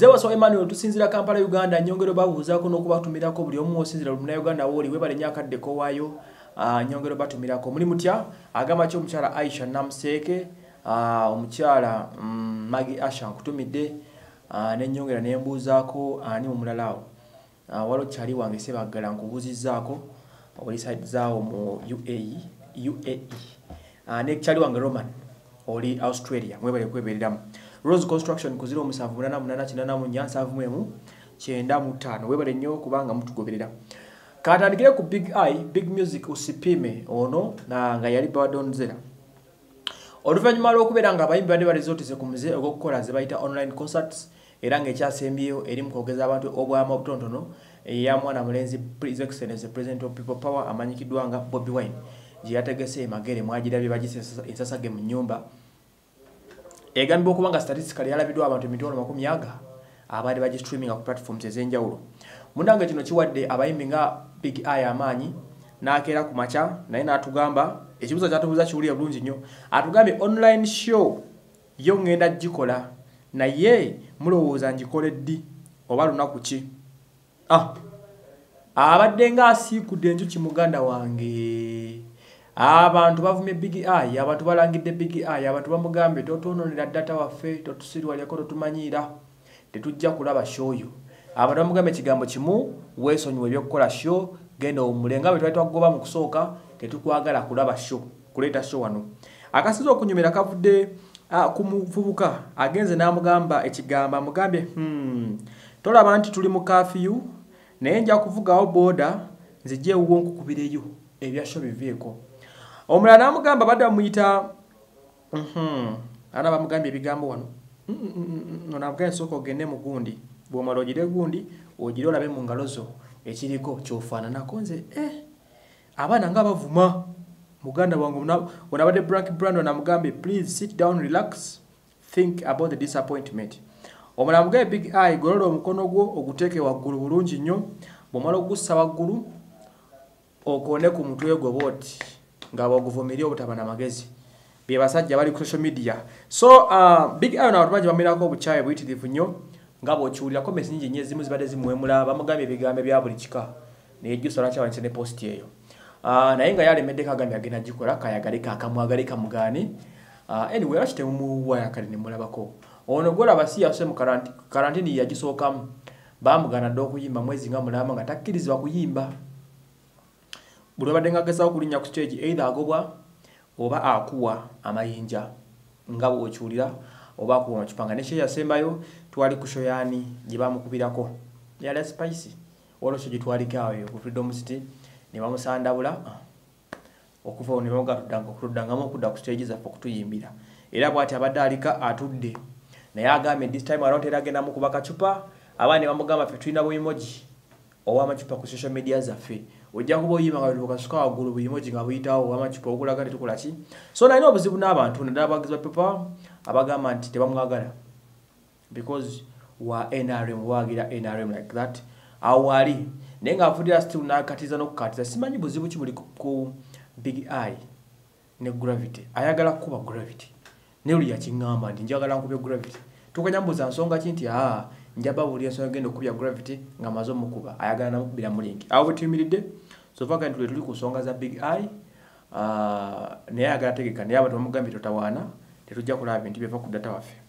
nze waso emmanuel tusinzira kampala uganda nyongero babuuzaako n'okubatumirako buli omu osinzira lumuna uganda woli webale nyakaddeko waayo ah, nyongero batumirako muli mutya agamba ky omukyala aisha namuseeke ah, omukyala mm, magi asha nkutumidde ah, nenyongera nembuuzaako ani omulala waliwo kyali wange sebaggala nkubuuzizaako oli side zaawo mu uae e. nekyali wange roman oli australia mwebalekweberramu rose construction ku 0788895 webale nnyo okubanga mutugoberera katandikire ku big eye big music usipime ono na nga yali bawadonzera oluvannyuma lw'okubeera nga abayimbi bandi balizootize ku muze ogw'okukola ze bayita online concerts era ng'ekyasembyeyo eri mu kwogeza abantu obwama obutonotono eya mwana mulenzi excellence president of people power amanyikiddwa nga bobby wine gye yategese emagere mwagirabye bagisa ensasage mu nnyumba egambi okubanga statistical yalabiddwa abantu emitwalo makumi aga abaali bagi streaminga ku platforms ez'enjawulo mundanga kino kiwadde abayimbi nga big eye amaanyi n'akeera ku makya naye n'atugamba ekibuzo kyatubuuza kiwulire bulungi nnyo atugambye online show yo ŋŋenda gikola naye mulowooza ngikole ddi oba lunaku ki ah, abadde ngaasiikudde enjuki muganda wange abantu bavumye bigi ayi abantu balangidde bigi ayi abantu bamugambye totwonoonera data waffe totusirwalyako totumanyiira tetujja kulaba shoyo abantu bamugambye ekigambo kimu weesonyiwa ebyokukola sho genda omule nga betwali twagoba mu kusooka tetukwagala kulaba sho kuleeta sho wano akasinza okunyumira kavudde ku muvubuka agenze n'amugamba ekigambo amugambye hmm, tolaba nti tuli mu kafiyu naye nja kuvugawo booda nzijje ewuwo nkukubireyo ebyasho biveeko omulala namugamba badde bamuyita ana mhm, bamugambye ebigambo wano onabugae sooka ogende mu gundi bwomala ogire gundi ogire olabe mu ngalo zo ekiriko kyofaananako nze eh, abaana nga bavuma muganda wange onabadde brank brand namugambye please sit down relax think about the disappointment omulala mugambe big eye golola omukono gwo oguteeke waggulu bulungi nnyo bwomala okugussa waggulu okone ku mutwe gwo bwoti nga bwoguvumirira obutaba namagezi be basajja bali ku social media so uh, big iron abantu bangi bamirako obukyayi buyitirivu nnyo nga bwokiwulira comments nyingi nnyo ezimu zibadde zimuwemula bamugambye ebigambo bya buli kika naye jjusa lwaki abantu ne posti eyo uh, naye nga yalemedde kagambye agenda gikola kayagaleka akamwagaleka mugaani uh, anyway lwaki temumuwaya kale nemulabako ono gwolaba si yasuse mu karantini yagisookamu bamugana dda okuyimba mwezi nga mulama nga takkirizibwa kuyimba buli obadde ngaagezaako kulinnya ku stage either agobwa oba akuwa amayinja nga bwokiwulira oba akuwa makipanga nekyo yasembayo twali ku shoyani gye bamukubirako yala spice olwokyo gye twalikaayo ku freedom city ne bamusandabula ah, okuva ne bamugatuddangamu okudda ku stage zaffe okutuyimbira era bw'ati abadde alika atudde naye agambye this time aronteera agendamu kuba kacupa abaana ne bamugamba ffe tulina bwimoji owamacupa ku social media zaffe ojja kuba oyima nga tukasuka waggulu buyimoji nga buyitawo owamacupa okulaga tetukola ki so nalina obuzibu n'abantu naddala abawagizi bapepa abagamba nti tebamwagala because wa nrm wagira nrm like that awo wali naye ngaafudira still nakatiza n'okukatiza simanyi buzibu ki buli ku big eye ne gravity ayagala kukuba gravity naye oli yakiŋŋamba nti njagala nkuba gravity tukajambuza nsonga kinti a ah, njaba buli nsonga gendo kubya gravity nga mazo mukuba ayagala namu bila mulingi awo tumiride so faka ntule tuli kusonga za big eye ah, uh, ne yagala tegeka ne yabatu mugambi tutawana tetujja kulaba bintu bya kudata wafe